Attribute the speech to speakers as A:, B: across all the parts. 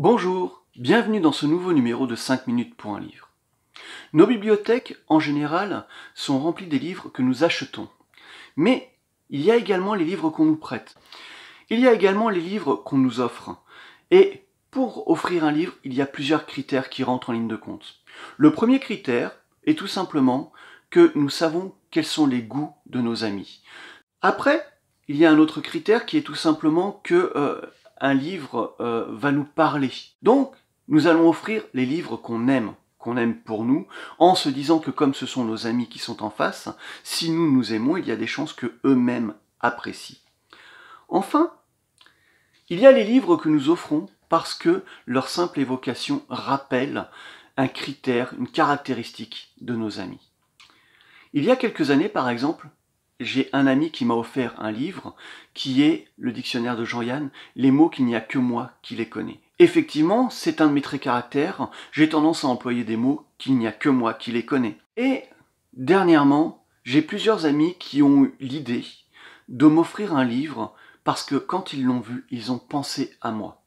A: Bonjour, bienvenue dans ce nouveau numéro de 5 minutes pour un livre. Nos bibliothèques, en général, sont remplies des livres que nous achetons. Mais il y a également les livres qu'on nous prête. Il y a également les livres qu'on nous offre. Et pour offrir un livre, il y a plusieurs critères qui rentrent en ligne de compte. Le premier critère est tout simplement que nous savons quels sont les goûts de nos amis. Après, il y a un autre critère qui est tout simplement que euh, un livre euh, va nous parler. Donc, nous allons offrir les livres qu'on aime, qu'on aime pour nous, en se disant que comme ce sont nos amis qui sont en face, si nous nous aimons, il y a des chances que eux-mêmes apprécient. Enfin, il y a les livres que nous offrons parce que leur simple évocation rappelle un critère, une caractéristique de nos amis. Il y a quelques années, par exemple, j'ai un ami qui m'a offert un livre qui est le dictionnaire de Jean-Yann, les mots qu'il n'y a que moi qui les connais. Effectivement, c'est un de mes traits caractères, j'ai tendance à employer des mots qu'il n'y a que moi qui les connais. Et dernièrement, j'ai plusieurs amis qui ont eu l'idée de m'offrir un livre parce que quand ils l'ont vu, ils ont pensé à moi.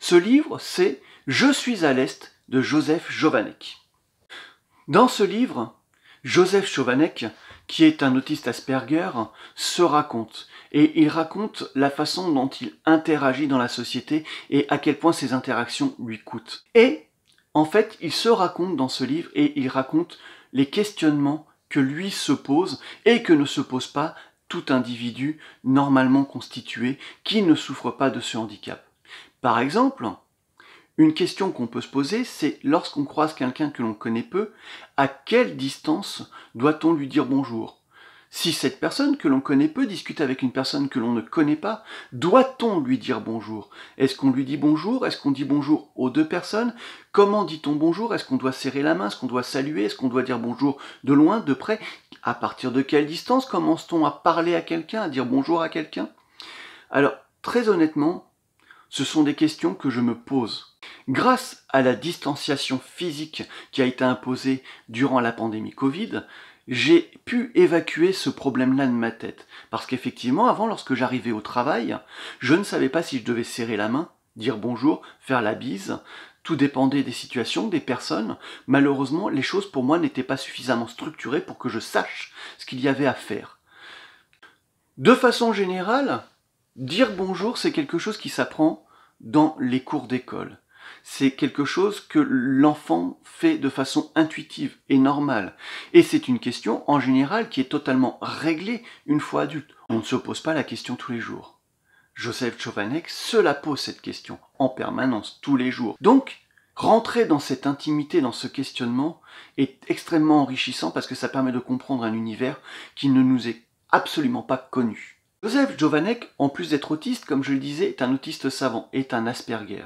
A: Ce livre, c'est Je suis à l'Est de Joseph Jovanek. Dans ce livre, Joseph Jovanek qui est un autiste Asperger, se raconte. Et il raconte la façon dont il interagit dans la société et à quel point ces interactions lui coûtent. Et, en fait, il se raconte dans ce livre et il raconte les questionnements que lui se pose et que ne se pose pas tout individu normalement constitué qui ne souffre pas de ce handicap. Par exemple, une question qu'on peut se poser, c'est lorsqu'on croise quelqu'un que l'on connaît peu, à quelle distance doit-on lui dire bonjour Si cette personne que l'on connaît peu discute avec une personne que l'on ne connaît pas, doit-on lui dire bonjour Est-ce qu'on lui dit bonjour Est-ce qu'on dit bonjour aux deux personnes Comment dit-on bonjour Est-ce qu'on doit serrer la main Est-ce qu'on doit saluer Est-ce qu'on doit dire bonjour de loin, de près À partir de quelle distance commence-t-on à parler à quelqu'un, à dire bonjour à quelqu'un Alors, très honnêtement, ce sont des questions que je me pose. Grâce à la distanciation physique qui a été imposée durant la pandémie Covid, j'ai pu évacuer ce problème-là de ma tête. Parce qu'effectivement, avant, lorsque j'arrivais au travail, je ne savais pas si je devais serrer la main, dire bonjour, faire la bise. Tout dépendait des situations, des personnes. Malheureusement, les choses pour moi n'étaient pas suffisamment structurées pour que je sache ce qu'il y avait à faire. De façon générale, Dire bonjour, c'est quelque chose qui s'apprend dans les cours d'école. C'est quelque chose que l'enfant fait de façon intuitive et normale. Et c'est une question en général qui est totalement réglée une fois adulte. On ne se pose pas la question tous les jours. Joseph Chovanec se la pose cette question en permanence tous les jours. Donc, rentrer dans cette intimité, dans ce questionnement, est extrêmement enrichissant parce que ça permet de comprendre un univers qui ne nous est absolument pas connu. Joseph Jovanek, en plus d'être autiste, comme je le disais, est un autiste savant, est un Asperger.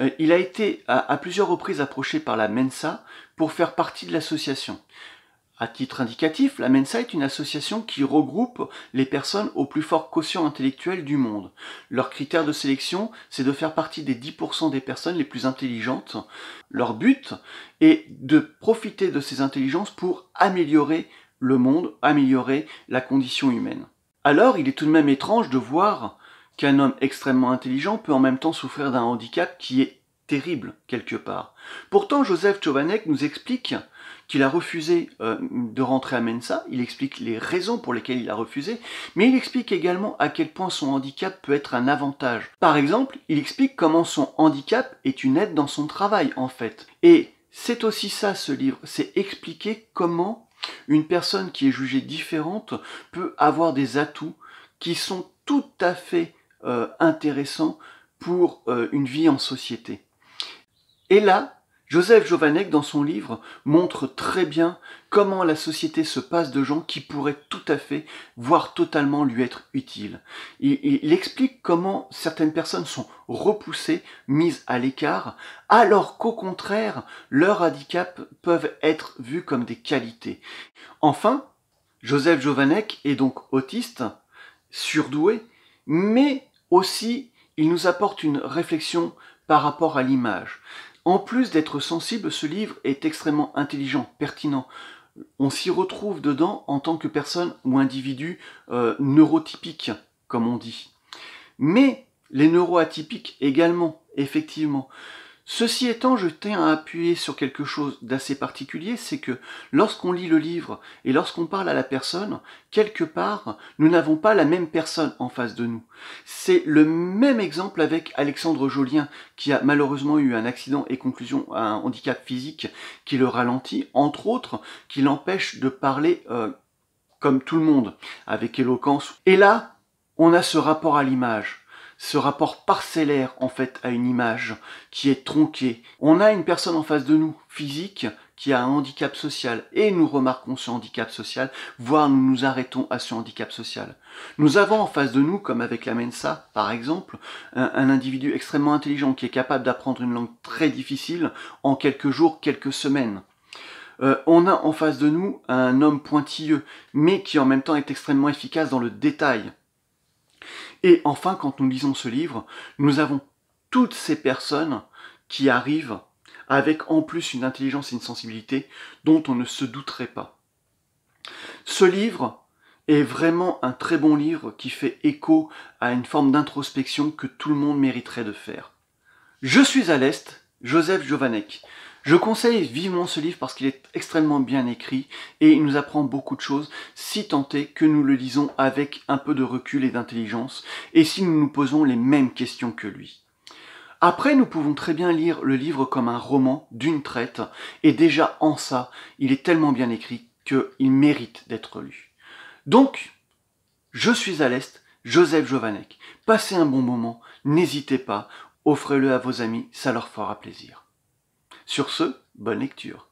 A: Euh, il a été à, plusieurs reprises approché par la Mensa pour faire partie de l'association. À titre indicatif, la Mensa est une association qui regroupe les personnes au plus fort quotient intellectuel du monde. Leur critère de sélection, c'est de faire partie des 10% des personnes les plus intelligentes. Leur but est de profiter de ces intelligences pour améliorer le monde, améliorer la condition humaine. Alors il est tout de même étrange de voir qu'un homme extrêmement intelligent peut en même temps souffrir d'un handicap qui est terrible quelque part. Pourtant, Joseph Chovanec nous explique qu'il a refusé euh, de rentrer à Mensa, il explique les raisons pour lesquelles il a refusé, mais il explique également à quel point son handicap peut être un avantage. Par exemple, il explique comment son handicap est une aide dans son travail en fait. Et c'est aussi ça ce livre, c'est expliquer comment une personne qui est jugée différente peut avoir des atouts qui sont tout à fait euh, intéressants pour euh, une vie en société. Et là, Joseph Jovanek, dans son livre, montre très bien comment la société se passe de gens qui pourraient tout à fait, voire totalement lui être utiles. Il, explique comment certaines personnes sont repoussées, mises à l'écart, alors qu'au contraire, leurs handicaps peuvent être vus comme des qualités. Enfin, Joseph Jovanek est donc autiste, surdoué, mais aussi il nous apporte une réflexion par rapport à l'image. En plus d'être sensible, ce livre est extrêmement intelligent, pertinent. On s'y retrouve dedans en tant que personne ou individu euh, neurotypique, comme on dit. Mais les neuroatypiques également, effectivement. Ceci étant, je tiens à appuyer sur quelque chose d'assez particulier, c'est que lorsqu'on lit le livre et lorsqu'on parle à la personne, quelque part, nous n'avons pas la même personne en face de nous. C'est le même exemple avec Alexandre Jolien, qui a malheureusement eu un accident et conclusion à un handicap physique qui le ralentit, entre autres, qui l'empêche de parler euh, comme tout le monde, avec éloquence. Et là, on a ce rapport à l'image ce rapport parcellaire en fait à une image qui est tronquée. On a une personne en face de nous, physique, qui a un handicap social et nous remarquons ce handicap social, voire nous nous arrêtons à ce handicap social. Nous avons en face de nous, comme avec la Mensa par exemple, un, individu extrêmement intelligent qui est capable d'apprendre une langue très difficile en quelques jours, quelques semaines. Euh, on a en face de nous un homme pointilleux, mais qui en même temps est extrêmement efficace dans le détail. Et enfin, quand nous lisons ce livre, nous avons toutes ces personnes qui arrivent avec en plus une intelligence et une sensibilité dont on ne se douterait pas. Ce livre est vraiment un très bon livre qui fait écho à une forme d'introspection que tout le monde mériterait de faire. Je suis à l'Est, Joseph Jovanek. Je conseille vivement ce livre parce qu'il est extrêmement bien écrit et il nous apprend beaucoup de choses si tant est que nous le lisons avec un peu de recul et d'intelligence et si nous nous posons les mêmes questions que lui. Après, nous pouvons très bien lire le livre comme un roman d'une traite et déjà en ça, il est tellement bien écrit qu'il mérite d'être lu. Donc, je suis à l'Est, Joseph Jovanek. Passez un bon moment, n'hésitez pas, offrez-le à vos amis, ça leur fera plaisir. Sur ce, bonne lecture.